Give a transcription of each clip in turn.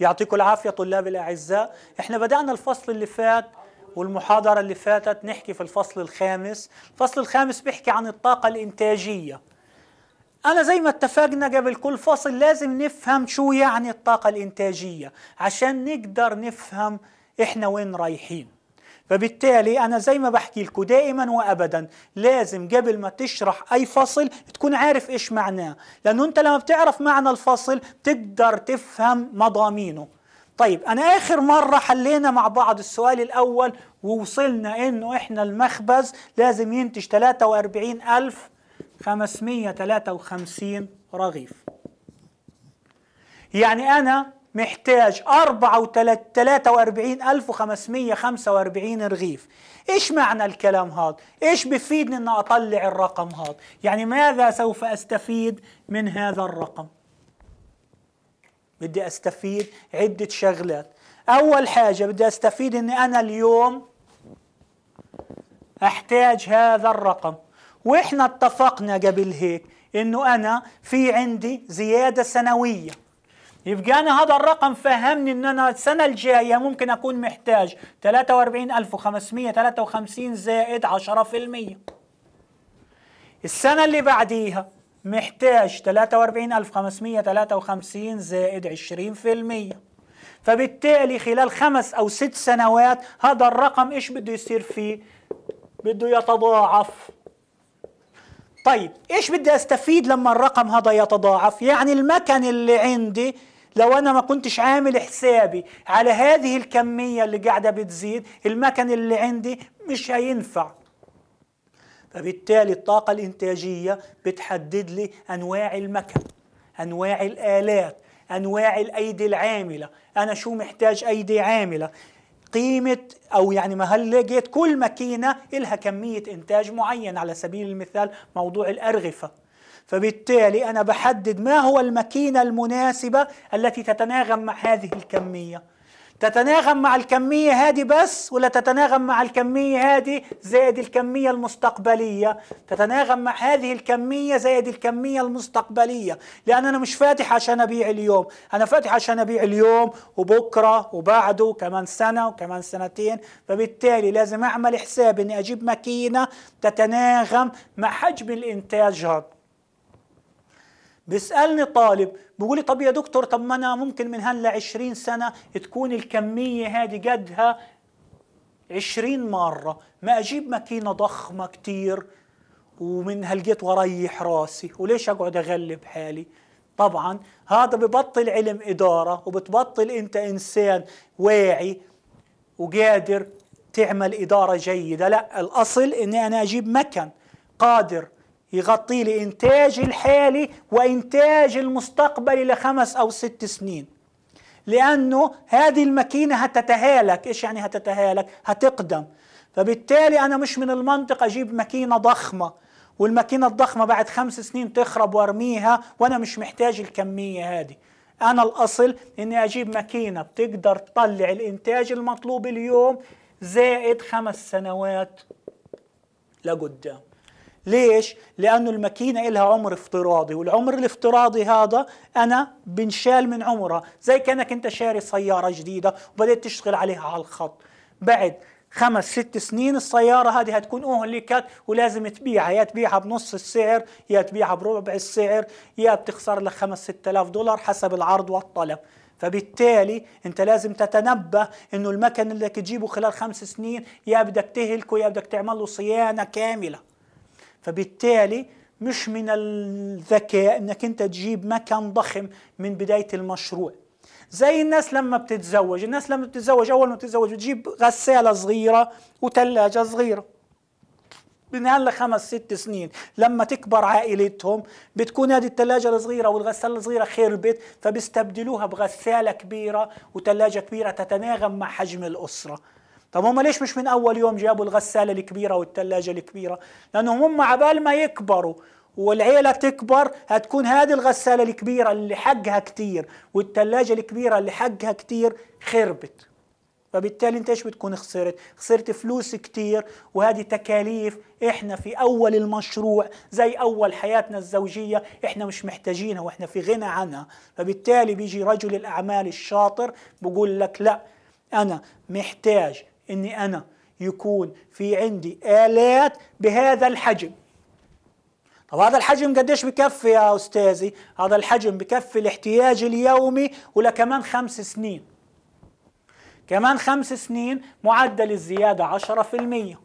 يعطيكم العافية طلاب الأعزاء احنا بدأنا الفصل اللي فات والمحاضرة اللي فاتت نحكي في الفصل الخامس الفصل الخامس بيحكي عن الطاقة الإنتاجية أنا زي ما اتفقنا قبل كل فصل لازم نفهم شو يعني الطاقة الإنتاجية عشان نقدر نفهم إحنا وين رايحين فبالتالي انا زي ما بحكي لكم دائما وابدا لازم قبل ما تشرح اي فصل تكون عارف ايش معناه لانه انت لما بتعرف معنى الفصل بتقدر تفهم مضامينه طيب انا اخر مره حلينا مع بعض السؤال الاول ووصلنا انه احنا المخبز لازم ينتج 43553 رغيف يعني انا محتاج 43545 رغيف ايش معنى الكلام هذا ايش بفيدني ان اطلع الرقم هذا يعني ماذا سوف استفيد من هذا الرقم بدي استفيد عدة شغلات اول حاجة بدي استفيد اني انا اليوم احتاج هذا الرقم واحنا اتفقنا قبل هيك انه انا في عندي زيادة سنوية يبقى أنا هذا الرقم فهمني أن أنا السنة الجاية ممكن أكون محتاج 43553 زائد 10% السنة اللي بعديها محتاج 43553 زائد 20% فبالتالي خلال خمس أو ست سنوات هذا الرقم إيش بده يصير فيه؟ بده يتضاعف طيب إيش بدي أستفيد لما الرقم هذا يتضاعف؟ يعني المكن اللي عندي لو انا ما كنتش عامل حسابي على هذه الكميه اللي قاعده بتزيد المكن اللي عندي مش هينفع فبالتالي الطاقه الانتاجيه بتحدد لي انواع المكن انواع الالات انواع الايدي العامله انا شو محتاج ايدي عامله قيمة أو يعني ما هل لقيت كل ماكينة إلها كمية إنتاج معين على سبيل المثال موضوع الأرغفة فبالتالي أنا بحدد ما هو الماكينة المناسبة التي تتناغم مع هذه الكمية تتناغم مع الكمية هذه بس ولا تتناغم مع الكمية هذه زائد الكمية المستقبلية تتناغم مع هذه الكمية زائد الكمية المستقبلية لأن أنا مش فاتح عشان أبيع اليوم أنا فاتح عشان أبيع اليوم وبكرة وبعده كمان سنة وكمان سنتين فبالتالي لازم أعمل حساب أني أجيب ماكينة تتناغم مع حجم الإنتاج هذا بيسالني طالب بيقول لي طب يا دكتور طب ما انا ممكن من هلا 20 سنه تكون الكميه هذه قدها 20 مره ما اجيب ماكينه ضخمه كثير ومن هلقيت وريح راسي وليش اقعد اغلب حالي طبعا هذا ببطل علم اداره وبتبطل انت انسان واعي وقادر تعمل اداره جيده لا الاصل اني انا اجيب مكن قادر يغطي لي إنتاجي الحالي وإنتاج المستقبلي لخمس أو ست سنين لأنه هذه الماكينة هتتهالك إيش يعني هتتهالك؟ هتقدم فبالتالي أنا مش من المنطق أجيب ماكينة ضخمة والماكينة الضخمة بعد خمس سنين تخرب وارميها وأنا مش محتاج الكمية هذه أنا الأصل إني أجيب ماكينة بتقدر تطلع الإنتاج المطلوب اليوم زائد خمس سنوات لقدام ليش؟ لأنه الماكينة إلها عمر افتراضي والعمر الافتراضي هذا أنا بنشال من عمرها زي كأنك أنت شاري سيارة جديدة وبدأت تشتغل عليها على الخط بعد خمس ست سنين السيارة هذه هتكون أهلكت ولازم تبيعها يا تبيعها بنص السعر يا تبيعها بربع السعر يا بتخسر لك خمس ست آلاف دولار حسب العرض والطلب فبالتالي انت لازم تتنبه انه المكن اللي بدك تجيبه خلال خمس سنين يا بدك تهلكه يا بدك تعمل له صيانه كامله فبالتالي مش من الذكاء انك انت تجيب مكان ضخم من بدايه المشروع زي الناس لما بتتزوج الناس لما بتتزوج اول ما بتتزوج بتجيب غساله صغيره وثلاجه صغيره من هلا خمس ست سنين لما تكبر عائلتهم بتكون هذه الثلاجة الصغيرة والغسالة الصغيرة خربت فبيستبدلوها بغسالة كبيرة وتلاجة كبيرة تتناغم مع حجم الأسرة طب هم ليش مش من اول يوم جابوا الغساله الكبيره والثلاجه الكبيره لانهم هم عبال ما يكبروا والعيلة تكبر هتكون هذه الغسالة الكبيرة اللي حقها كتير والثلاجة الكبيرة اللي حقها كتير خربت فبالتالي انت ايش بتكون خسرت؟ خسرت فلوس كتير وهذه تكاليف احنا في اول المشروع زي اول حياتنا الزوجية احنا مش محتاجينها واحنا في غنى عنها فبالتالي بيجي رجل الاعمال الشاطر بقول لك لا انا محتاج اني انا يكون في عندي الات بهذا الحجم طب هذا الحجم قديش بكفي يا استاذي هذا الحجم بكفي الاحتياج اليومي ولا كمان خمس سنين كمان خمس سنين معدل الزيادة عشرة في المية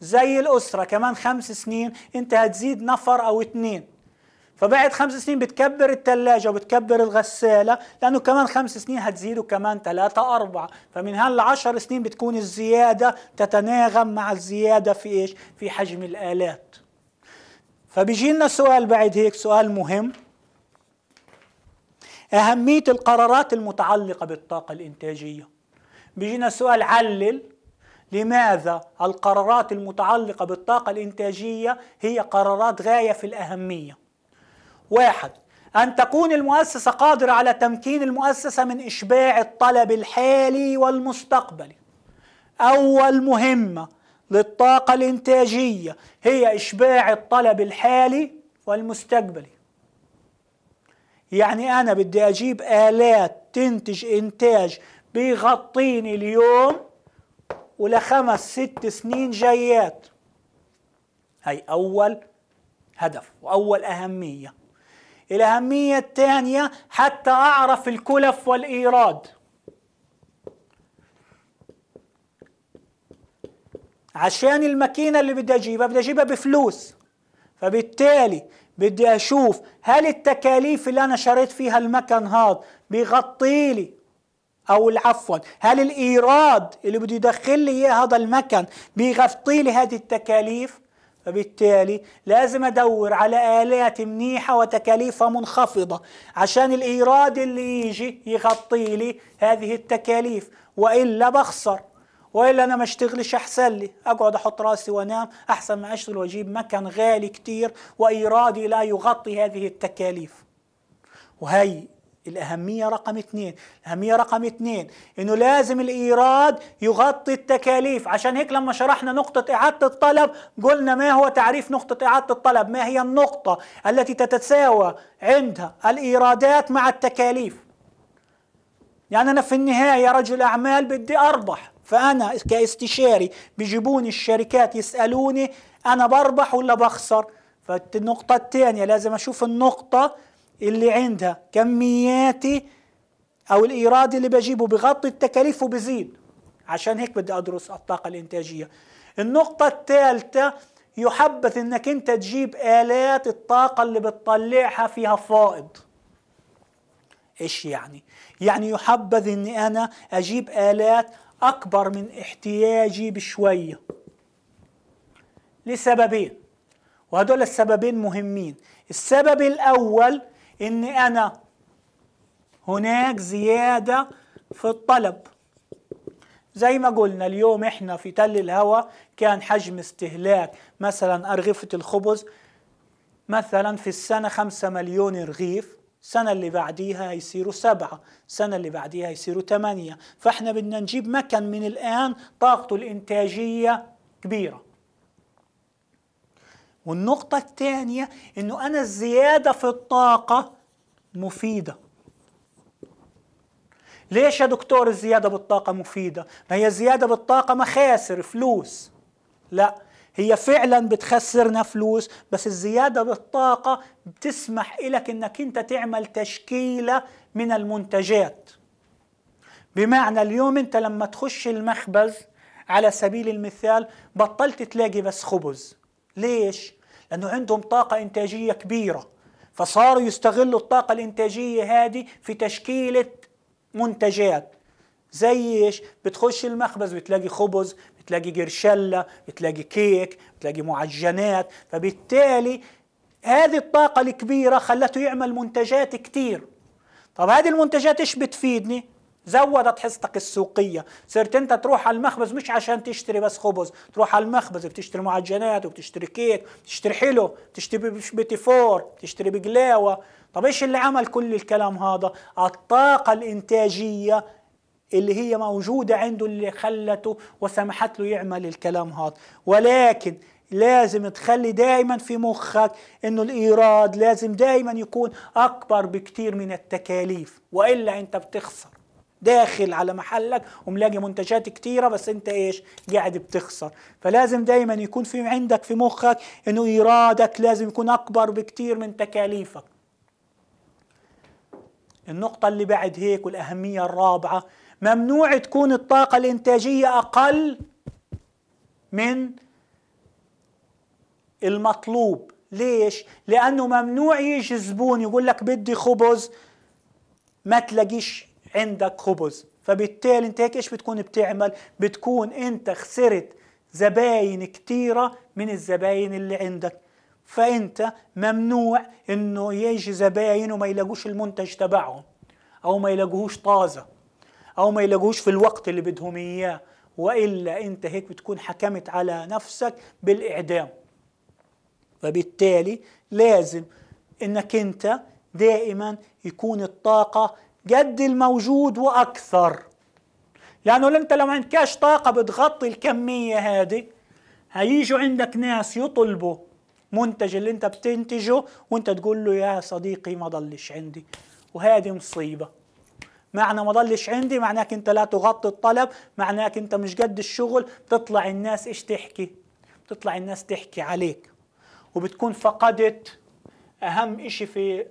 زي الأسرة كمان خمس سنين أنت هتزيد نفر أو اتنين فبعد خمس سنين بتكبر الثلاجه وبتكبر الغساله لانه كمان خمس سنين هتزيدوا كمان ثلاثة أربعة فمن هالعشر سنين بتكون الزياده تتناغم مع الزياده في ايش؟ في حجم الآلات فبيجي لنا سؤال بعد هيك سؤال مهم أهمية القرارات المتعلقة بالطاقة الإنتاجية بيجينا سؤال علل لماذا القرارات المتعلقة بالطاقة الإنتاجية هي قرارات غاية في الأهمية واحد أن تكون المؤسسة قادرة على تمكين المؤسسة من إشباع الطلب الحالي والمستقبلي. أول مهمة للطاقة الإنتاجية هي إشباع الطلب الحالي والمستقبلي. يعني أنا بدي أجيب آلات تنتج إنتاج بيغطيني اليوم ولخمس ست سنين جايات. هاي أول هدف وأول أهمية. الأهمية الثانية حتى أعرف الكلف والإيراد عشان الماكينة اللي بدي أجيبها بدي أجيبها بفلوس فبالتالي بدي أشوف هل التكاليف اللي أنا شريت فيها المكن هذا بيغطي لي أو العفو هل الإيراد اللي بده يدخل لي إياه هذا المكن بيغطي لي هذه التكاليف فبالتالي لازم ادور على الات منيحه وتكاليفها منخفضه عشان الايراد اللي يجي يغطي لي هذه التكاليف والا بخسر والا انا ما اشتغلش احسن لي اقعد احط راسي وانام احسن ما اشتغل واجيب مكان غالي كتير وايرادي لا يغطي هذه التكاليف وهي الأهمية رقم اثنين الأهمية رقم اثنين إنه لازم الإيراد يغطي التكاليف عشان هيك لما شرحنا نقطة إعادة الطلب قلنا ما هو تعريف نقطة إعادة الطلب ما هي النقطة التي تتساوى عندها الإيرادات مع التكاليف يعني أنا في النهاية رجل أعمال بدي أربح فأنا كاستشاري بيجيبوني الشركات يسألوني أنا بربح ولا بخسر فالنقطة الثانية لازم أشوف النقطة اللي عندها كمياتي او الايراد اللي بجيبه بغطي التكاليف وبزيد عشان هيك بدي ادرس الطاقه الانتاجيه النقطه الثالثه يحبذ انك انت تجيب الات الطاقه اللي بتطلعها فيها فائض ايش يعني يعني يحبذ اني انا اجيب الات اكبر من احتياجي بشويه لسببين وهدول السببين مهمين السبب الاول ان انا هناك زيادة في الطلب زي ما قلنا اليوم احنا في تل الهواء كان حجم استهلاك مثلا أرغفة الخبز مثلا في السنة خمسة مليون رغيف السنة اللي بعديها يصيروا سبعة السنة اللي بعديها يصيروا ثمانية فاحنا بدنا نجيب مكن من الآن طاقته الإنتاجية كبيرة والنقطة الثانية انه انا الزيادة في الطاقة مفيدة ليش يا دكتور الزيادة بالطاقة مفيدة؟ ما هي الزيادة بالطاقة مخاسر فلوس لا هي فعلا بتخسرنا فلوس بس الزيادة بالطاقة بتسمح لك انك انت تعمل تشكيلة من المنتجات بمعنى اليوم انت لما تخش المخبز على سبيل المثال بطلت تلاقي بس خبز ليش؟ لأنه عندهم طاقة إنتاجية كبيرة فصاروا يستغلوا الطاقة الإنتاجية هذه في تشكيلة منتجات زي ايش؟ بتخش المخبز بتلاقي خبز، بتلاقي قرشلة، بتلاقي كيك، بتلاقي معجنات، فبالتالي هذه الطاقة الكبيرة خلته يعمل منتجات كتير. طب هذه المنتجات ايش بتفيدني؟ زودت حصتك السوقيه صرت انت تروح على المخبز مش عشان تشتري بس خبز تروح على المخبز بتشتري معجنات وبتشتري كيك بتشتري حلو بتشتري بيتي فور بتشتري بقلاوه طب ايش اللي عمل كل الكلام هذا الطاقه الانتاجيه اللي هي موجوده عنده اللي خلته وسمحت له يعمل الكلام هذا ولكن لازم تخلي دائما في مخك انه الايراد لازم دائما يكون اكبر بكتير من التكاليف والا انت بتخسر داخل على محلك وملاقي منتجات كتيره بس انت ايش قاعد بتخسر فلازم دايما يكون في عندك في مخك انه ايرادك لازم يكون اكبر بكتير من تكاليفك النقطه اللي بعد هيك والاهميه الرابعه ممنوع تكون الطاقه الانتاجيه اقل من المطلوب ليش؟ لأنه ممنوع يجي زبون يقول لك بدي خبز ما تلاقيش عندك خبز فبالتالي انت هيك ايش بتكون بتعمل بتكون انت خسرت زباين كتيرة من الزباين اللي عندك فانت ممنوع انه يجي زباين وما يلاقوش المنتج تبعهم او ما يلاقوهوش طازة او ما يلاقوهوش في الوقت اللي بدهم اياه والا انت هيك بتكون حكمت على نفسك بالاعدام فبالتالي لازم انك انت دائما يكون الطاقة قد الموجود واكثر لانه انت لو عندكش طاقه بتغطي الكميه هذه هيجوا عندك ناس يطلبوا منتج اللي انت بتنتجه وانت تقول له يا صديقي ما ضلش عندي وهذه مصيبه معنى ما ضلش عندي معناك انت لا تغطي الطلب معناك انت مش قد الشغل بتطلع الناس ايش تحكي بتطلع الناس تحكي عليك وبتكون فقدت اهم شيء في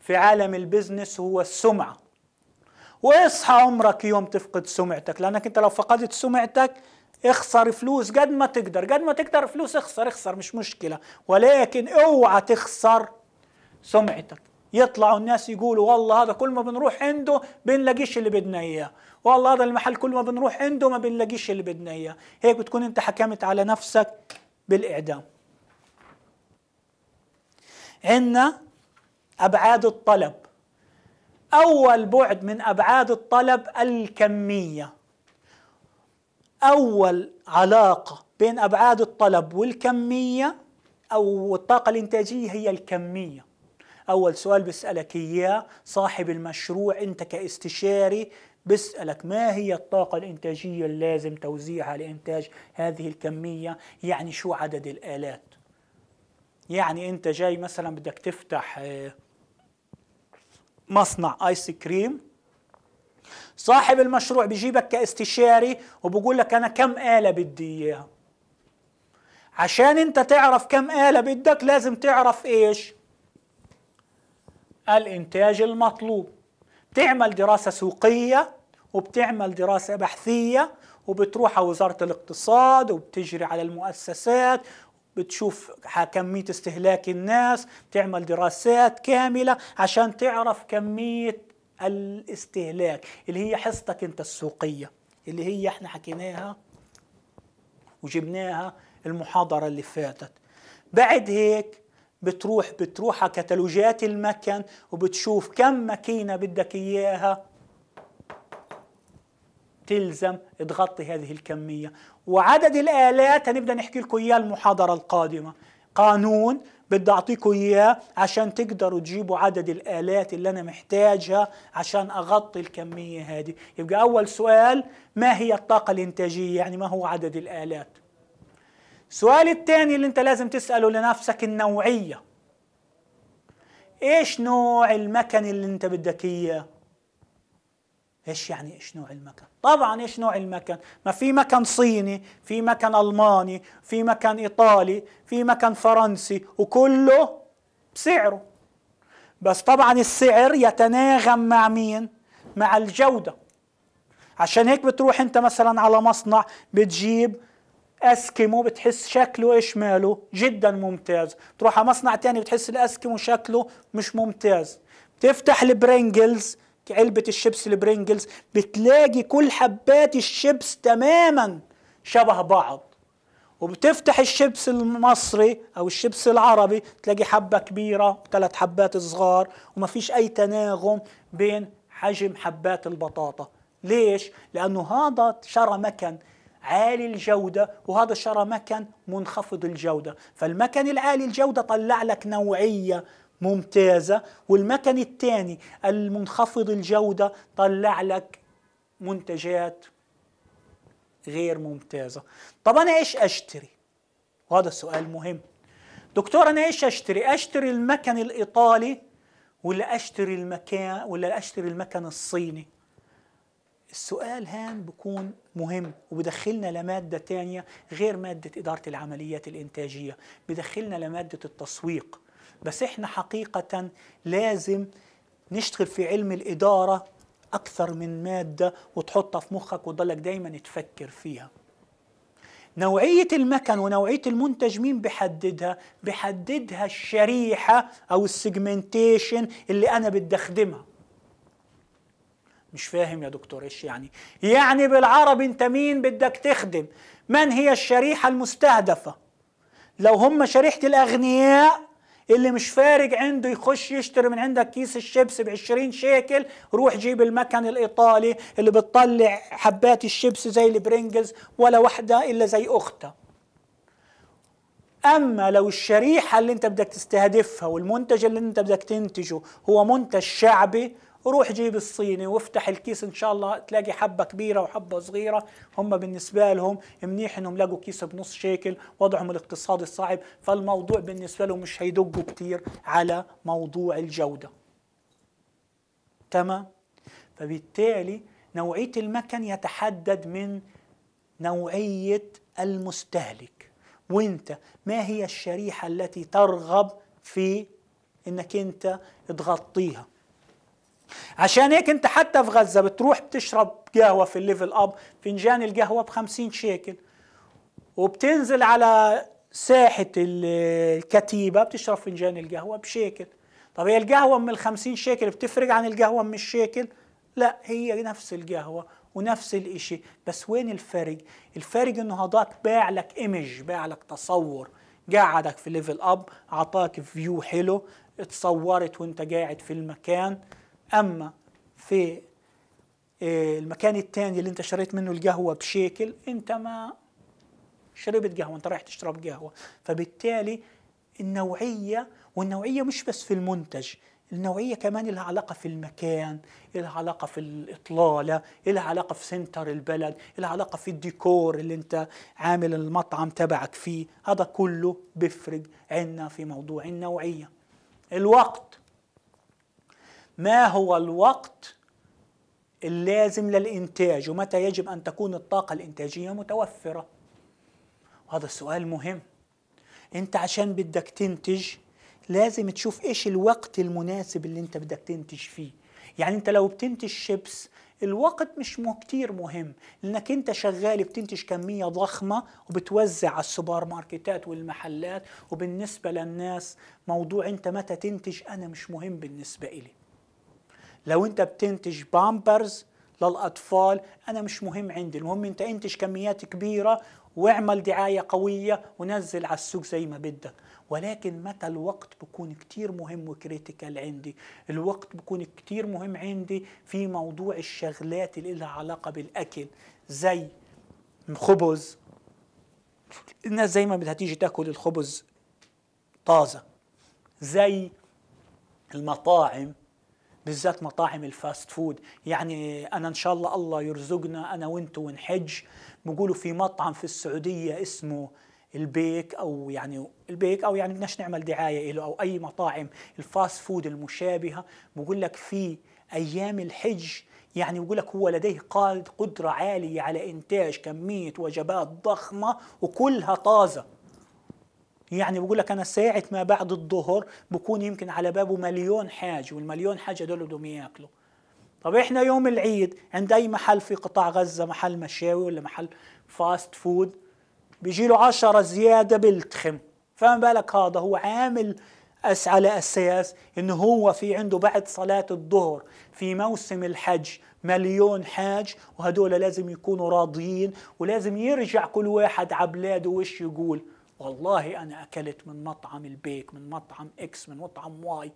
في عالم البزنس هو السمعة واصحى عمرك يوم تفقد سمعتك لأنك أنت لو فقدت سمعتك اخسر فلوس قد ما تقدر قد ما تقدر فلوس اخسر اخسر مش مشكلة ولكن اوعى تخسر سمعتك يطلعوا الناس يقولوا والله هذا كل ما بنروح عنده بنلاقيش اللي بدنا اياه والله هذا المحل كل ما بنروح عنده ما بنلاقيش اللي بدنا اياه هيك بتكون انت حكمت على نفسك بالاعدام عندنا أبعاد الطلب أول بعد من أبعاد الطلب الكمية أول علاقة بين أبعاد الطلب والكمية أو الطاقة الإنتاجية هي الكمية أول سؤال بسألك إياه صاحب المشروع أنت كاستشاري بسألك ما هي الطاقة الإنتاجية اللازم توزيعها لإنتاج هذه الكمية يعني شو عدد الآلات يعني أنت جاي مثلا بدك تفتح آه، مصنع ايس كريم صاحب المشروع بيجيبك كاستشاري وبقول لك انا كم آلة بدي اياها عشان انت تعرف كم آلة بدك لازم تعرف ايش الانتاج المطلوب تعمل دراسة سوقية وبتعمل دراسة بحثية وبتروح على وزارة الاقتصاد وبتجري على المؤسسات بتشوف كمية استهلاك الناس بتعمل دراسات كاملة عشان تعرف كمية الاستهلاك اللي هي حصتك انت السوقية اللي هي احنا حكيناها وجبناها المحاضرة اللي فاتت بعد هيك بتروح بتروح على كتالوجات المكن وبتشوف كم ماكينة بدك إياها تلزم تغطي هذه الكمية وعدد الآلات هنبدأ نحكي لكم إياه المحاضرة القادمة قانون بدي أعطيكم إياه عشان تقدروا تجيبوا عدد الآلات اللي أنا محتاجها عشان أغطي الكمية هذه يبقى أول سؤال ما هي الطاقة الإنتاجية يعني ما هو عدد الآلات السؤال الثاني اللي أنت لازم تسأله لنفسك النوعية إيش نوع المكن اللي أنت بدك إياه ايش يعني ايش نوع المكن؟ طبعا ايش نوع المكن؟ ما في مكن صيني، في مكن الماني، في مكن ايطالي، في مكن فرنسي وكله بسعره. بس طبعا السعر يتناغم مع مين؟ مع الجوده. عشان هيك بتروح انت مثلا على مصنع بتجيب اسكيمو بتحس شكله ايش ماله جدا ممتاز تروح على مصنع تاني بتحس الاسكيمو شكله مش ممتاز تفتح البرينجلز علبه الشيبس البرينجلز بتلاقي كل حبات الشيبس تماما شبه بعض وبتفتح الشيبس المصري او الشيبس العربي تلاقي حبه كبيره وثلاث حبات صغار وما فيش اي تناغم بين حجم حبات البطاطا ليش لانه هذا شرى مكن عالي الجودة وهذا شرى مكن منخفض الجودة فالمكن العالي الجودة طلع لك نوعية ممتازة والمكن الثاني المنخفض الجودة طلع لك منتجات غير ممتازة طب أنا إيش أشتري؟ وهذا سؤال مهم دكتور أنا إيش أشتري؟ أشتري المكن الإيطالي ولا أشتري المكان ولا أشتري المكن الصيني؟ السؤال هان بكون مهم وبدخلنا لمادة تانية غير مادة إدارة العمليات الإنتاجية بدخلنا لمادة التسويق بس احنا حقيقة لازم نشتغل في علم الإدارة أكثر من مادة وتحطها في مخك وتضلك دايما تفكر فيها نوعية المكن ونوعية المنتج مين بحددها؟ بحددها الشريحة أو السيجمنتيشن اللي أنا أخدمها مش فاهم يا دكتور ايش يعني يعني بالعربي انت مين بدك تخدم من هي الشريحة المستهدفة لو هم شريحة الأغنياء اللي مش فارق عنده يخش يشتري من عندك كيس الشيبس ب 20 شيكل روح جيب المكن الايطالي اللي بتطلع حبات الشيبس زي البرينجلز ولا واحده الا زي اختها اما لو الشريحه اللي انت بدك تستهدفها والمنتج اللي انت بدك تنتجه هو منتج شعبي روح جيب الصيني وافتح الكيس ان شاء الله تلاقي حبه كبيره وحبه صغيره هم بالنسبه لهم منيح انهم لقوا كيس بنص شيكل وضعهم الاقتصادي صعب فالموضوع بالنسبه لهم مش هيدقوا كتير على موضوع الجوده تمام فبالتالي نوعيه المكن يتحدد من نوعيه المستهلك وانت ما هي الشريحه التي ترغب في انك انت تغطيها عشان هيك انت حتى في غزه بتروح بتشرب قهوه في الليفل اب فنجان القهوه ب 50 شيكل وبتنزل على ساحه الكتيبه بتشرب فنجان القهوه بشيكل طب هي القهوه من ال 50 شيكل بتفرق عن القهوه من الشيكل لا هي نفس القهوه ونفس الإشي بس وين الفرق الفرق انه هذاك باع لك ايمج باع لك تصور قعدك في ليفل اب اعطاك فيو حلو اتصورت وانت قاعد في المكان اما في آه، المكان الثاني اللي انت شريت منه القهوه بشيكل انت ما شربت قهوه انت رايح تشرب قهوه فبالتالي النوعيه والنوعيه مش بس في المنتج النوعيه كمان لها علاقه في المكان لها علاقه في الاطلاله لها علاقه في سنتر البلد لها علاقه في الديكور اللي انت عامل المطعم تبعك فيه هذا كله بيفرق عنا في موضوع النوعيه الوقت ما هو الوقت اللازم للإنتاج ومتى يجب أن تكون الطاقة الإنتاجية متوفرة وهذا السؤال مهم أنت عشان بدك تنتج لازم تشوف إيش الوقت المناسب اللي أنت بدك تنتج فيه يعني أنت لو بتنتج شيبس الوقت مش كتير مهم لانك انت شغال بتنتج كميه ضخمه وبتوزع على السوبر ماركتات والمحلات وبالنسبه للناس موضوع انت متى تنتج انا مش مهم بالنسبه الي لو انت بتنتج بامبرز للاطفال انا مش مهم عندي المهم انت انتج كميات كبيره واعمل دعايه قويه ونزل على السوق زي ما بدك ولكن متى الوقت بكون كتير مهم وكريتيكال عندي الوقت بكون كتير مهم عندي في موضوع الشغلات اللي لها علاقه بالاكل زي الخبز الناس زي ما بدها تيجي تاكل الخبز طازه زي المطاعم بالذات مطاعم الفاست فود يعني أنا إن شاء الله الله يرزقنا أنا وانت ونحج بقولوا في مطعم في السعودية اسمه البيك او يعني البيك او يعني بدناش نعمل دعايه له او اي مطاعم الفاست فود المشابهه بقول لك في ايام الحج يعني بقول لك هو لديه قدره عاليه على انتاج كميه وجبات ضخمه وكلها طازه يعني بقول لك انا ساعه ما بعد الظهر بكون يمكن على بابه مليون حاج والمليون حاج هذول بدهم ياكلوا طب احنا يوم العيد عند اي محل في قطاع غزه محل مشاوي ولا محل فاست فود بيجي له 10 زياده بالتخم فما بالك هذا هو عامل أس على اساس انه هو في عنده بعد صلاه الظهر في موسم الحج مليون حاج وهدول لازم يكونوا راضيين ولازم يرجع كل واحد على بلاده وش يقول والله أنا أكلت من مطعم البيك من مطعم إكس من مطعم واي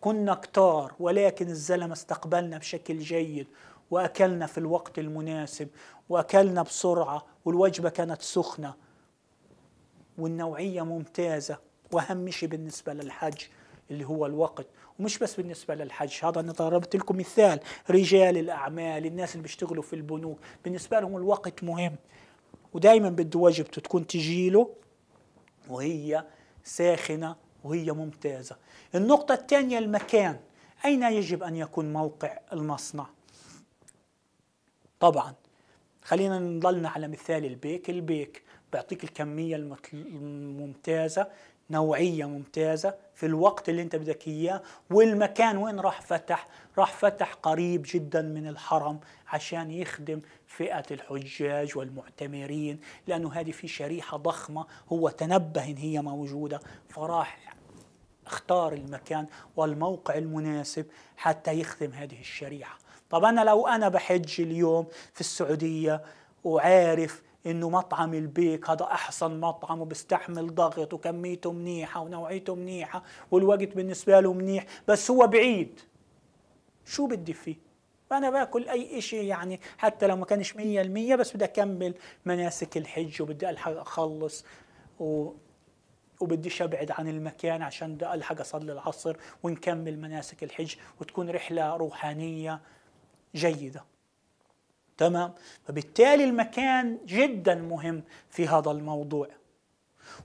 كنا كتار ولكن الزلمة استقبلنا بشكل جيد وأكلنا في الوقت المناسب وأكلنا بسرعة والوجبة كانت سخنة والنوعية ممتازة وأهم شيء بالنسبة للحج اللي هو الوقت ومش بس بالنسبة للحج هذا أنا ضربت لكم مثال رجال الأعمال الناس اللي بيشتغلوا في البنوك بالنسبة لهم الوقت مهم ودايما بده وجبته تكون تجيله وهي ساخنة وهي ممتازة النقطة الثانية المكان أين يجب أن يكون موقع المصنع طبعا خلينا نضلنا على مثال البيك البيك بيعطيك الكمية الممتازة نوعية ممتازة في الوقت اللي انت بدك اياه والمكان وين راح فتح راح فتح قريب جدا من الحرم عشان يخدم فئة الحجاج والمعتمرين لأنه هذه في شريحة ضخمة هو تنبه إن هي موجودة فراح اختار المكان والموقع المناسب حتى يخدم هذه الشريحة طب أنا لو أنا بحج اليوم في السعودية وعارف انه مطعم البيك هذا احسن مطعم وبيستحمل ضغط وكميته منيحه ونوعيته منيحه والوقت بالنسبه له منيح بس هو بعيد شو بدي فيه فأنا باكل أي شيء يعني حتى لو ما كانش 100% بس بدي أكمل مناسك الحج وبدي ألحق أخلص و وبديش ابعد عن المكان عشان بدي الحق اصلي العصر ونكمل مناسك الحج وتكون رحله روحانيه جيده تمام فبالتالي المكان جدا مهم في هذا الموضوع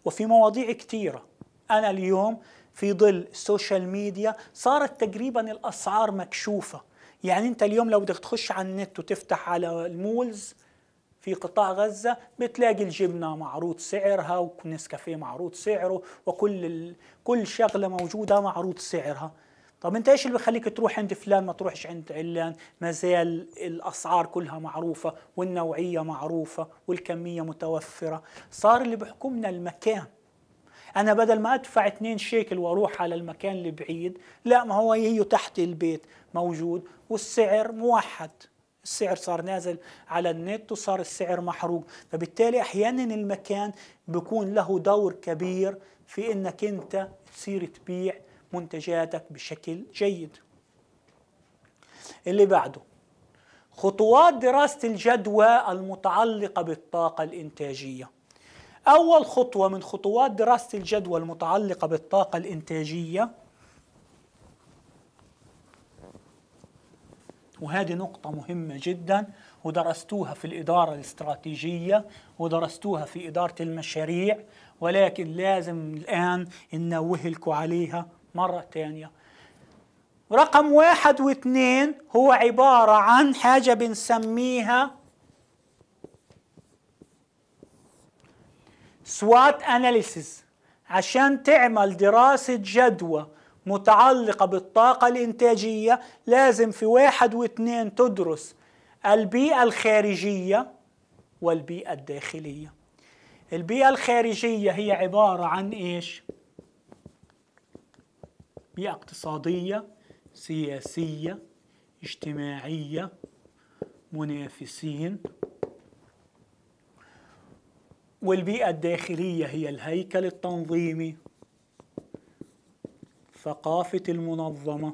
وفي مواضيع كثيرة أنا اليوم في ظل السوشيال ميديا صارت تقريبا الأسعار مكشوفة يعني أنت اليوم لو بدك تخش على النت وتفتح على المولز في قطاع غزة بتلاقي الجبنة معروض سعرها ونسكافيه معروض سعره وكل ال... كل شغلة موجودة معروض سعرها طب انت ايش اللي بخليك تروح عند فلان ما تروحش عند علان ما زال الاسعار كلها معروفه والنوعيه معروفه والكميه متوفره صار اللي بحكمنا المكان انا بدل ما ادفع اثنين شيكل واروح على المكان اللي بعيد لا ما هو هي تحت البيت موجود والسعر موحد السعر صار نازل على النت وصار السعر محروق فبالتالي احيانا المكان بيكون له دور كبير في انك انت تصير تبيع منتجاتك بشكل جيد اللي بعده خطوات دراسة الجدوى المتعلقة بالطاقة الإنتاجية أول خطوة من خطوات دراسة الجدوى المتعلقة بالطاقة الإنتاجية وهذه نقطة مهمة جدا ودرستوها في الإدارة الاستراتيجية ودرستوها في إدارة المشاريع ولكن لازم الآن ننوه لكم عليها مرة تانية رقم واحد واثنين هو عبارة عن حاجة بنسميها سوات أناليسيز عشان تعمل دراسة جدوى متعلقة بالطاقة الإنتاجية لازم في واحد واثنين تدرس البيئة الخارجية والبيئة الداخلية البيئة الخارجية هي عبارة عن إيش؟ بيئة اقتصادية سياسية اجتماعية منافسين والبيئة الداخلية هي الهيكل التنظيمي ثقافة المنظمة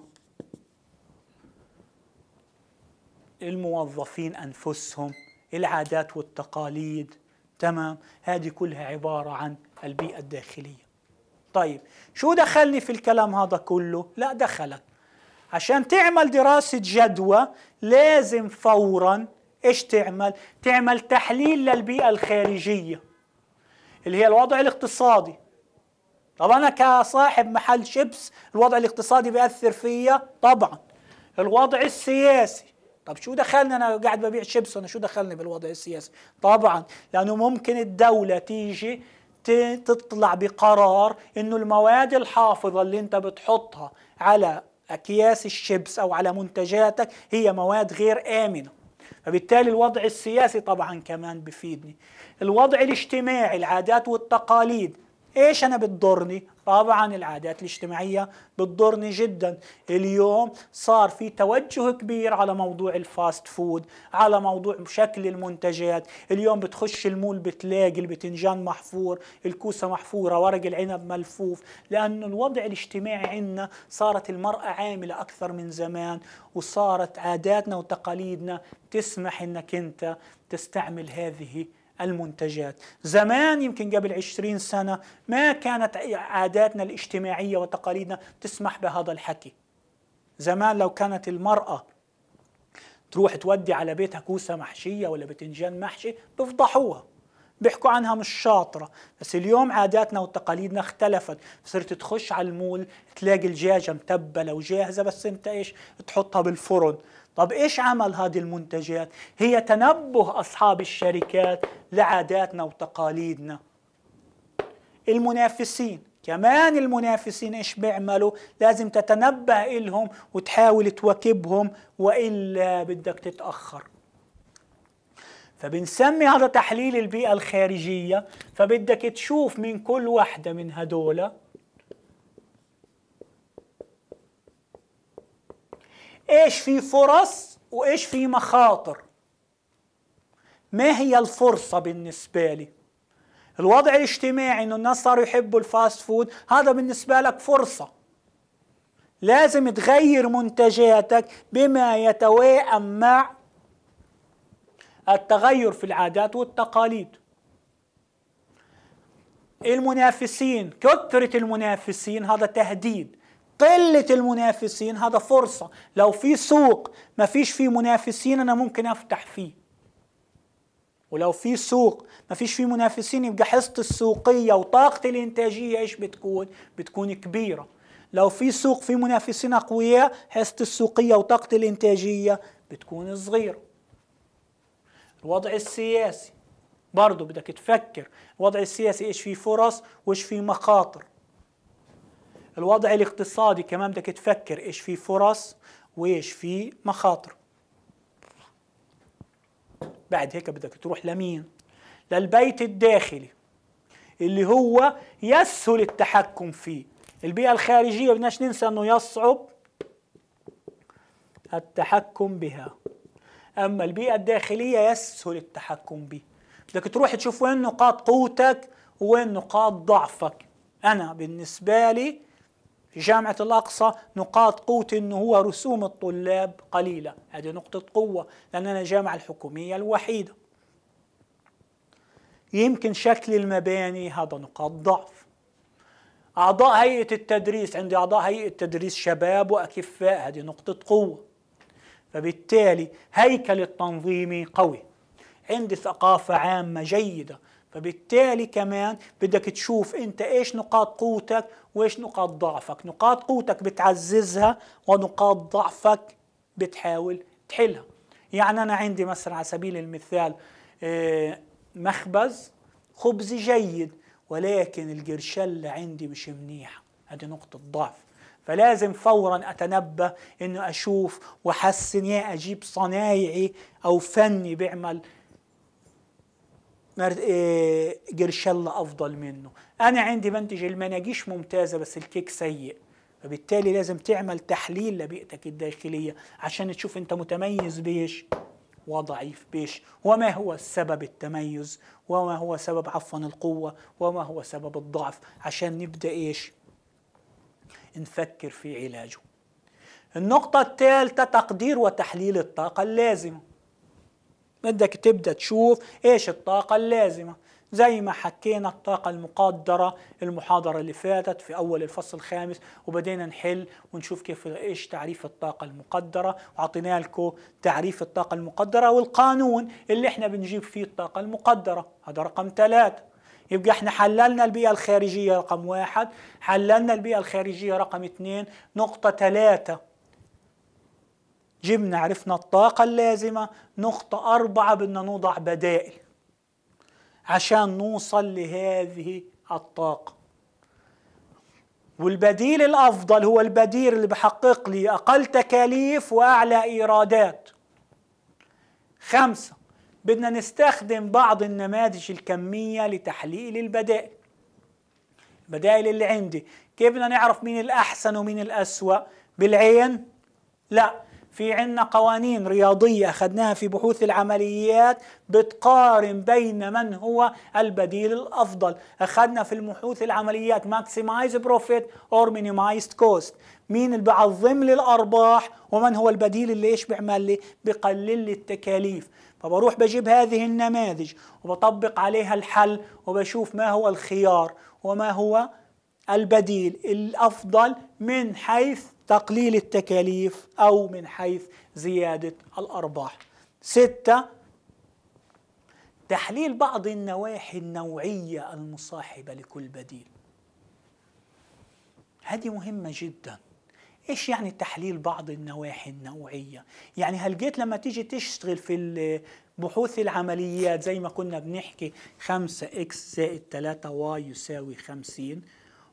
الموظفين أنفسهم العادات والتقاليد تمام هذه كلها عبارة عن البيئة الداخلية طيب شو دخلني في الكلام هذا كله؟ لا دخلك عشان تعمل دراسة جدوى لازم فورا ايش تعمل؟ تعمل تحليل للبيئة الخارجية اللي هي الوضع الاقتصادي طب انا كصاحب محل شيبس الوضع الاقتصادي بيأثر فيا طبعا الوضع السياسي طب شو دخلني انا قاعد ببيع شيبس انا شو دخلني بالوضع السياسي طبعا لانه ممكن الدولة تيجي تطلع بقرار انه المواد الحافظه اللي انت بتحطها على اكياس الشيبس او على منتجاتك هي مواد غير امنه فبالتالي الوضع السياسي طبعا كمان بفيدني الوضع الاجتماعي العادات والتقاليد ايش انا بتضرني طبعا العادات الاجتماعيه بتضرني جدا اليوم صار في توجه كبير على موضوع الفاست فود على موضوع شكل المنتجات اليوم بتخش المول بتلاقي البتنجان محفور الكوسه محفوره ورق العنب ملفوف لانه الوضع الاجتماعي عندنا صارت المراه عامله اكثر من زمان وصارت عاداتنا وتقاليدنا تسمح انك انت تستعمل هذه المنتجات زمان يمكن قبل عشرين سنة ما كانت عاداتنا الاجتماعية وتقاليدنا تسمح بهذا الحكي زمان لو كانت المرأة تروح تودي على بيتها كوسة محشية ولا بتنجان محشي بفضحوها بيحكوا عنها مش شاطرة بس اليوم عاداتنا وتقاليدنا اختلفت صرت تخش على المول تلاقي الجاجة متبلة وجاهزة بس انت ايش تحطها بالفرن طب إيش عمل هذه المنتجات؟ هي تنبه أصحاب الشركات لعاداتنا وتقاليدنا المنافسين كمان المنافسين ايش بيعملوا لازم تتنبه إلهم وتحاول تواكبهم وإلا بدك تتأخر فبنسمي هذا تحليل البيئة الخارجية فبدك تشوف من كل واحدة من هدول ايش في فرص وايش في مخاطر ما هي الفرصة بالنسبة لي الوضع الاجتماعي انه الناس صاروا يحبوا الفاست فود هذا بالنسبة لك فرصة لازم تغير منتجاتك بما يتوائم مع التغير في العادات والتقاليد المنافسين كثرة المنافسين هذا تهديد قلة المنافسين هذا فرصة لو في سوق ما فيش فيه منافسين أنا ممكن أفتح فيه ولو في سوق ما فيش فيه منافسين يبقى حصتي السوقية وطاقتي الإنتاجية إيش بتكون؟ بتكون كبيرة لو في سوق فيه منافسين أقوياء حصتي السوقية وطاقتي الإنتاجية بتكون صغيرة الوضع السياسي برضه بدك تفكر الوضع السياسي إيش فيه فرص وإيش فيه مخاطر الوضع الاقتصادي كمان بدك تفكر ايش في فرص وايش في مخاطر بعد هيك بدك تروح لمين للبيت الداخلي اللي هو يسهل التحكم فيه البيئة الخارجية بدناش ننسى انه يصعب التحكم بها اما البيئة الداخلية يسهل التحكم به بدك تروح تشوف وين نقاط قوتك وين نقاط ضعفك انا بالنسبة لي في جامعة الأقصى نقاط قوتي أنه هو رسوم الطلاب قليلة هذه نقطة قوة لأننا الجامعة الحكومية الوحيدة يمكن شكل المباني هذا نقاط ضعف أعضاء هيئة التدريس عندي أعضاء هيئة تدريس شباب وأكفاء هذه نقطة قوة فبالتالي هيكل التنظيمي قوي عندي ثقافة عامة جيدة فبالتالي كمان بدك تشوف انت ايش نقاط قوتك وايش نقاط ضعفك نقاط قوتك بتعززها ونقاط ضعفك بتحاول تحلها يعني انا عندي مثلا على سبيل المثال آه، مخبز خبز جيد ولكن الجرشلة عندي مش منيحة هذه نقطة ضعف فلازم فورا أتنبه أنه أشوف وأحسن يا أجيب صنايعي أو فني بيعمل إيه، الله أفضل منه أنا عندي بنتج المناجيش ممتازة بس الكيك سيء فبالتالي لازم تعمل تحليل لبيئتك الداخلية عشان تشوف أنت متميز بيش وضعيف بيش وما هو سبب التميز وما هو سبب عفوا القوة وما هو سبب الضعف عشان نبدأ إيش نفكر في علاجه النقطة الثالثة تقدير وتحليل الطاقة اللازمة بدك تبدأ تشوف إيش الطاقة اللازمة زي ما حكينا الطاقة المقدرة المحاضرة اللي فاتت في أول الفصل الخامس وبدينا نحل ونشوف كيف إيش تعريف الطاقة المقدرة وعطينا لكم تعريف الطاقة المقدرة والقانون اللي إحنا بنجيب فيه الطاقة المقدرة هذا رقم ثلاثة يبقى احنا حللنا البيئة الخارجية رقم واحد حللنا البيئة الخارجية رقم اثنين نقطة ثلاثة جبنا عرفنا الطاقة اللازمة نقطة أربعة بدنا نوضع بدائل عشان نوصل لهذه الطاقة والبديل الأفضل هو البديل اللي بحقق لي أقل تكاليف وأعلى إيرادات خمسة بدنا نستخدم بعض النماذج الكمية لتحليل البدائل البدائل اللي عندي كيف بدنا نعرف مين الأحسن ومين الأسوأ بالعين؟ لا في عنا قوانين رياضية أخذناها في بحوث العمليات بتقارن بين من هو البديل الأفضل أخذنا في البحوث العمليات ماكسمايز بروفيت أور مينيمايزد كوست مين اللي بعظم لي الأرباح ومن هو البديل اللي إيش بيعمل لي بقلل لي التكاليف فبروح بجيب هذه النماذج وبطبق عليها الحل وبشوف ما هو الخيار وما هو البديل الأفضل من حيث تقليل التكاليف أو من حيث زيادة الأرباح ستة تحليل بعض النواحي النوعية المصاحبة لكل بديل هذه مهمة جدا ايش يعني تحليل بعض النواحي النوعية؟ يعني هل جيت لما تيجي تشتغل في بحوث العمليات زي ما كنا بنحكي 5 اكس زائد 3 واي يساوي 50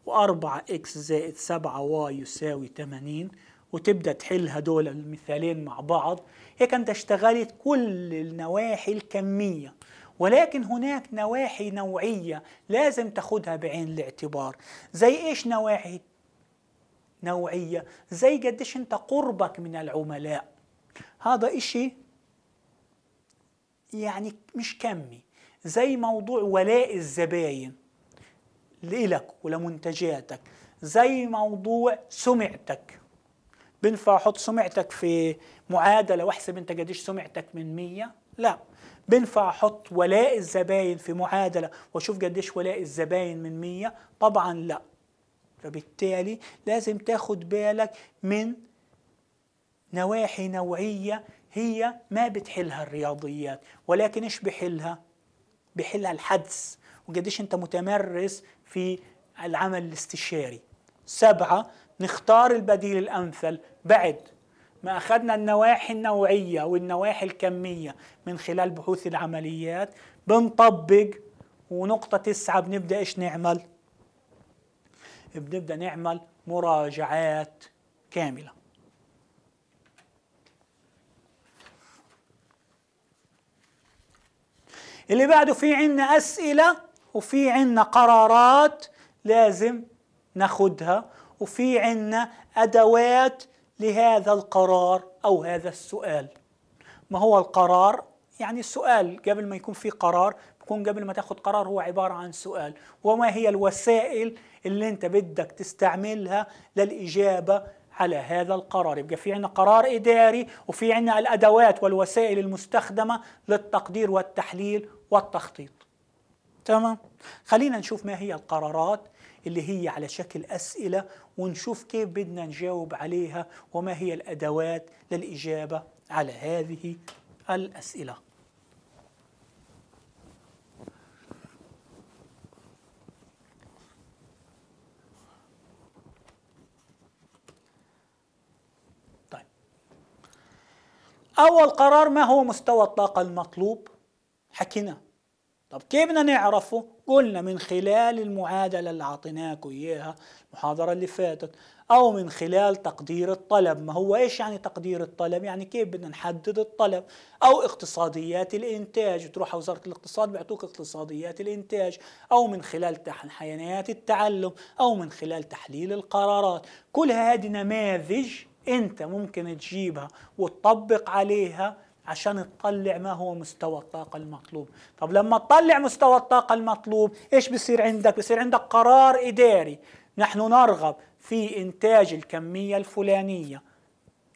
و 4 إكس زائد 7 واي يساوي 80 وتبدأ تحل هدول المثالين مع بعض هيك أنت اشتغلت كل النواحي الكمية ولكن هناك نواحي نوعية لازم تاخدها بعين الاعتبار زي إيش نواحي نوعية زي قديش أنت قربك من العملاء هذا إشي يعني مش كمي زي موضوع ولاء الزباين لإلك ولمنتجاتك زي موضوع سمعتك بنفع احط سمعتك في معادله واحسب انت قديش سمعتك من 100 لا بنفع احط ولاء الزباين في معادله واشوف قديش ولاء الزباين من 100 طبعا لا فبالتالي لازم تاخد بالك من نواحي نوعيه هي ما بتحلها الرياضيات ولكن ايش بحلها بحلها الحدس وقديش انت متمرس في العمل الاستشاري سبعة نختار البديل الأمثل بعد ما أخذنا النواحي النوعية والنواحي الكمية من خلال بحوث العمليات بنطبق ونقطة تسعة بنبدأ إيش نعمل بنبدأ نعمل مراجعات كاملة اللي بعده في عندنا أسئلة وفي عنا قرارات لازم ناخدها وفي عنا أدوات لهذا القرار أو هذا السؤال ما هو القرار؟ يعني السؤال قبل ما يكون في قرار بيكون قبل ما تاخد قرار هو عبارة عن سؤال وما هي الوسائل اللي انت بدك تستعملها للإجابة على هذا القرار يبقى في عنا قرار إداري وفي عنا الأدوات والوسائل المستخدمة للتقدير والتحليل والتخطيط تمام خلينا نشوف ما هي القرارات اللي هي على شكل أسئلة ونشوف كيف بدنا نجاوب عليها وما هي الأدوات للإجابة على هذه الأسئلة طيب. أول قرار ما هو مستوى الطاقة المطلوب؟ حكينا طب كيف بدنا نعرفه؟ قلنا من خلال المعادلة اللي أعطيناكم إياها المحاضرة اللي فاتت أو من خلال تقدير الطلب ما هو إيش يعني تقدير الطلب؟ يعني كيف بدنا نحدد الطلب أو اقتصاديات الإنتاج تروح وزارة الاقتصاد بيعطوك اقتصاديات الإنتاج أو من خلال حيانيات التعلم أو من خلال تحليل القرارات كل هذه نماذج أنت ممكن تجيبها وتطبق عليها عشان تطلع ما هو مستوى الطاقة المطلوب طب لما تطلع مستوى الطاقة المطلوب إيش بصير عندك؟ بصير عندك قرار إداري نحن نرغب في إنتاج الكمية الفلانية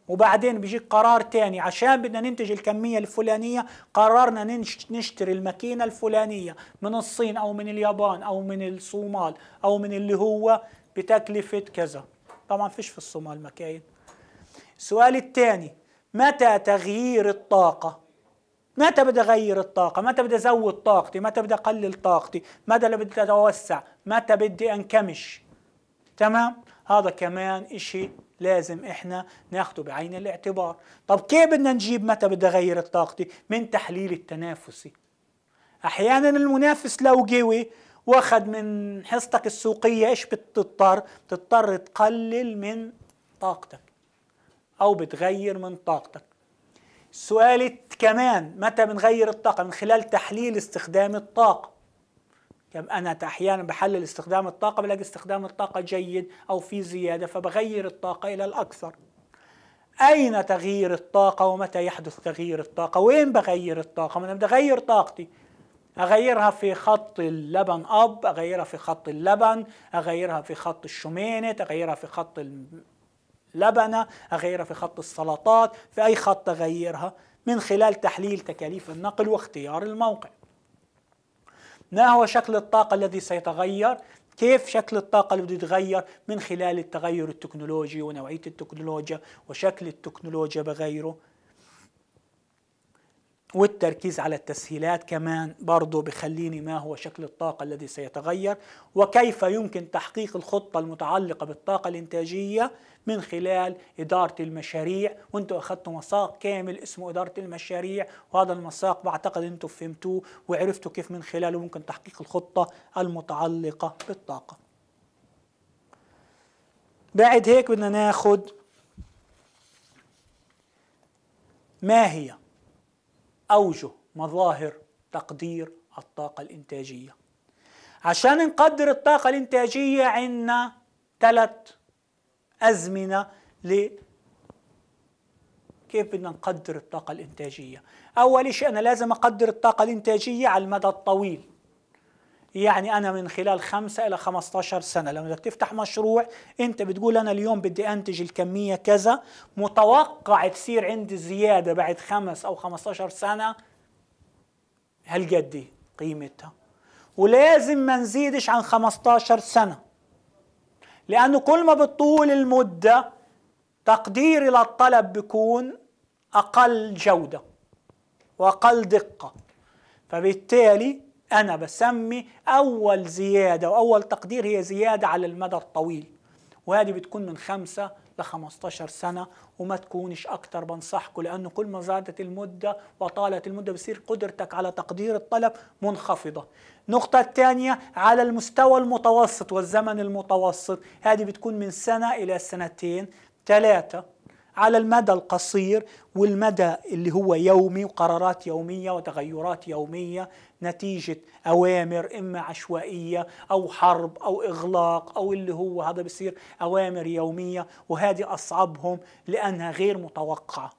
وبعدين بيجيك قرار تاني عشان بدنا ننتج الكمية الفلانية قررنا نشتري الماكينة الفلانية من الصين أو من اليابان أو من الصومال أو من اللي هو بتكلفة كذا طبعا فيش في الصومال مكاين السؤال الثاني متى تغيير الطاقه متى بدي اغير الطاقه متى بدي ازود طاقتي متى بدي اقلل طاقتي متى بدي اتوسع متى بدي انكمش تمام هذا كمان اشي لازم احنا ناخده بعين الاعتبار طب كيف بدنا نجيب متى بدي اغير طاقتي من تحليل التنافسي احيانا المنافس لو قوي واخد من حصتك السوقيه ايش بتضطر بتضطر تقلل من طاقتك أو بتغير من طاقتك السؤال كمان متى بنغير الطاقة من خلال تحليل استخدام الطاقة يعني أنا أحيانا بحلل استخدام الطاقة بلاقي استخدام الطاقة جيد أو في زيادة فبغير الطاقة إلى الأكثر أين تغيير الطاقة ومتى يحدث تغيير الطاقة وين بغير الطاقة ما أنا بدي أغير طاقتي أغيرها في خط اللبن أب أغيرها في خط اللبن أغيرها في خط الشمينة أغيرها في خط لبنة أغيرها في خط السلطات في أي خط أغيرها من خلال تحليل تكاليف النقل واختيار الموقع ما هو شكل الطاقة الذي سيتغير كيف شكل الطاقة اللي بده يتغير من خلال التغير التكنولوجي ونوعية التكنولوجيا وشكل التكنولوجيا بغيره والتركيز على التسهيلات كمان برضو بخليني ما هو شكل الطاقة الذي سيتغير وكيف يمكن تحقيق الخطة المتعلقة بالطاقة الإنتاجية من خلال إدارة المشاريع وانتوا أخذتوا مساق كامل اسمه إدارة المشاريع وهذا المساق بعتقد انتوا فهمتوه وعرفتوا كيف من خلاله ممكن تحقيق الخطة المتعلقة بالطاقة بعد هيك بدنا ناخد ما هي أوجه مظاهر تقدير الطاقة الإنتاجية عشان نقدر الطاقة الإنتاجية عندنا ثلاث أزمنة ل كيف بدنا نقدر الطاقة الإنتاجية؟ أول شيء أنا لازم أقدر الطاقة الإنتاجية على المدى الطويل يعني أنا من خلال خمسة إلى 15 سنة لما بدك تفتح مشروع أنت بتقول أنا اليوم بدي أنتج الكمية كذا متوقع تصير عندي زيادة بعد خمس أو 15 سنة هالقد قيمتها ولازم ما نزيدش عن 15 سنة لأنه كل ما بتطول المدة تقديري للطلب بيكون أقل جودة وأقل دقة فبالتالي أنا بسمي أول زيادة وأول تقدير هي زيادة على المدى الطويل وهذه بتكون من خمسة ل 15 سنة وما تكونش أكتر بنصحكم لأنه كل ما زادت المدة وطالت المدة بصير قدرتك على تقدير الطلب منخفضة النقطة الثانية على المستوى المتوسط والزمن المتوسط هذه بتكون من سنة إلى سنتين ثلاثة على المدى القصير والمدى اللي هو يومي وقرارات يومية وتغيرات يومية نتيجة أوامر إما عشوائية أو حرب أو إغلاق أو اللي هو هذا بصير أوامر يومية وهذه أصعبهم لأنها غير متوقعة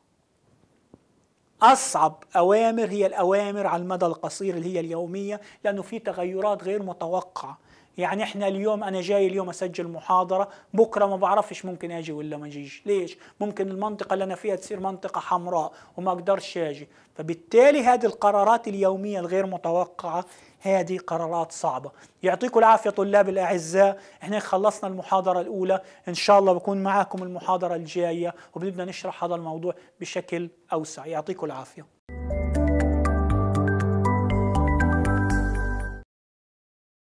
أصعب أوامر هي الأوامر على المدى القصير اللي هي اليومية لأنه في تغيرات غير متوقعة يعني احنا اليوم انا جاي اليوم اسجل محاضره بكره ما بعرفش ممكن اجي ولا ما اجيش ليش ممكن المنطقه اللي انا فيها تصير منطقه حمراء وما اقدرش اجي فبالتالي هذه القرارات اليوميه الغير متوقعه هذه قرارات صعبه يعطيكم العافيه طلاب الاعزاء احنا خلصنا المحاضره الاولى ان شاء الله بكون معاكم المحاضره الجايه وبنبدا نشرح هذا الموضوع بشكل اوسع يعطيكم العافيه